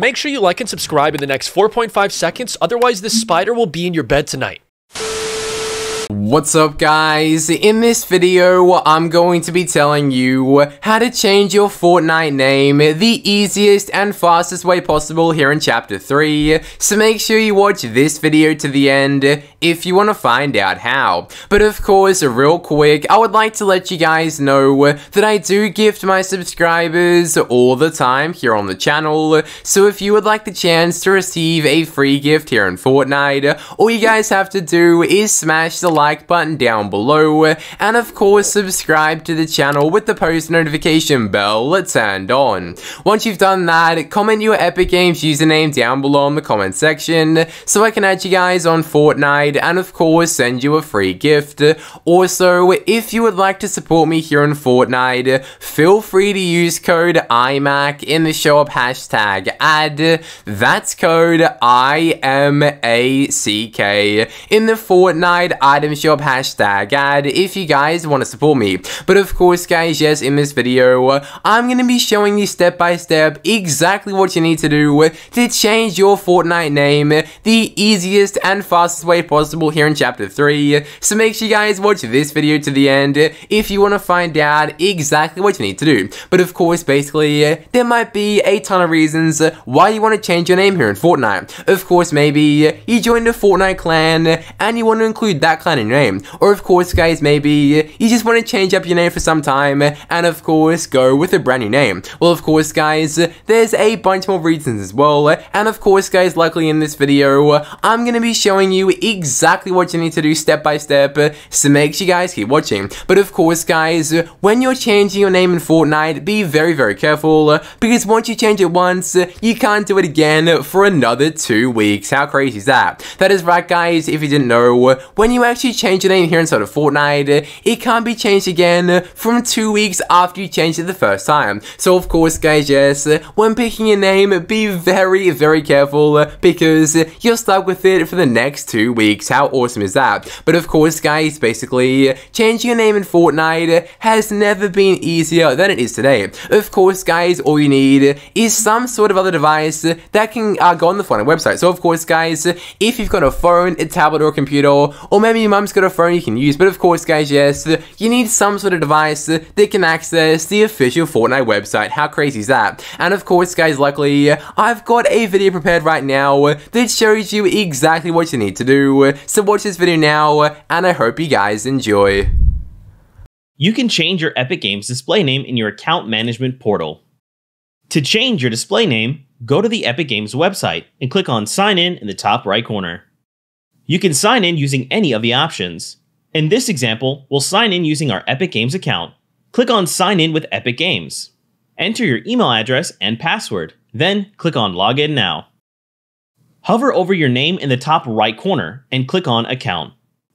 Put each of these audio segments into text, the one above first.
Make sure you like and subscribe in the next 4.5 seconds, otherwise this spider will be in your bed tonight. What's up guys? In this video, I'm going to be telling you how to change your Fortnite name the easiest and fastest way possible here in chapter 3, so make sure you watch this video to the end if you want to find out how. But of course, real quick, I would like to let you guys know that I do gift my subscribers all the time here on the channel, so if you would like the chance to receive a free gift here in Fortnite, all you guys have to do is smash the like button down below, and of course subscribe to the channel with the post notification bell turned on. Once you've done that, comment your Epic Games username down below in the comment section, so I can add you guys on Fortnite, and of course send you a free gift. Also, if you would like to support me here on Fortnite, feel free to use code IMAC in the show up hashtag add. That's code IMACK in the Fortnite item GameShop hashtag ad if you guys want to support me. But of course guys, yes, in this video, I'm going to be showing you step by step exactly what you need to do to change your Fortnite name the easiest and fastest way possible here in chapter 3. So make sure you guys watch this video to the end if you want to find out exactly what you need to do. But of course, basically, there might be a ton of reasons why you want to change your name here in Fortnite. Of course, maybe you joined a Fortnite clan and you want to include that clan funny name. Or of course guys, maybe you just want to change up your name for some time and of course go with a brand new name. Well of course guys, there's a bunch more reasons as well and of course guys, luckily in this video, I'm going to be showing you exactly what you need to do step by step, so make sure you guys keep watching. But of course guys, when you're changing your name in Fortnite, be very very careful, because once you change it once, you can't do it again for another two weeks. How crazy is that? That is right guys, if you didn't know, when you actually you change your name here inside of Fortnite, it can't be changed again from two weeks after you changed it the first time. So of course guys, yes, when picking a name, be very, very careful because you're stuck with it for the next two weeks. How awesome is that? But of course guys, basically, changing your name in Fortnite has never been easier than it is today. Of course guys, all you need is some sort of other device that can uh, go on the Fortnite website. So of course guys, if you've got a phone, a tablet or a computer, or maybe your mum's got a phone you can use, but of course guys, yes, you need some sort of device that can access the official Fortnite website. How crazy is that? And of course guys, luckily, I've got a video prepared right now that shows you exactly what you need to do. So watch this video now, and I hope you guys enjoy. You can change your Epic Games display name in your account management portal. To change your display name, go to the Epic Games website and click on Sign In in the top right corner. You can sign in using any of the options. In this example, we'll sign in using our Epic Games account. Click on Sign in with Epic Games. Enter your email address and password, then click on Login Now. Hover over your name in the top right corner and click on Account.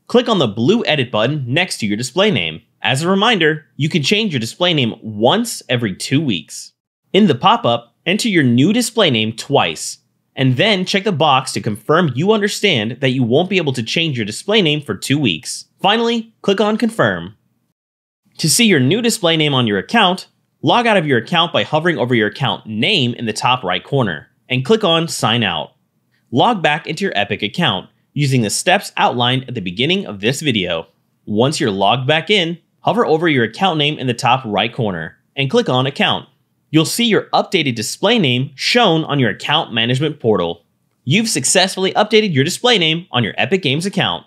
Click on the blue Edit button next to your display name. As a reminder, you can change your display name once every two weeks. In the pop-up, enter your new display name twice and then check the box to confirm you understand that you won't be able to change your display name for two weeks. Finally, click on Confirm. To see your new display name on your account, log out of your account by hovering over your account name in the top right corner, and click on Sign Out. Log back into your Epic account using the steps outlined at the beginning of this video. Once you're logged back in, hover over your account name in the top right corner, and click on Account you'll see your updated display name shown on your account management portal. You've successfully updated your display name on your Epic Games account.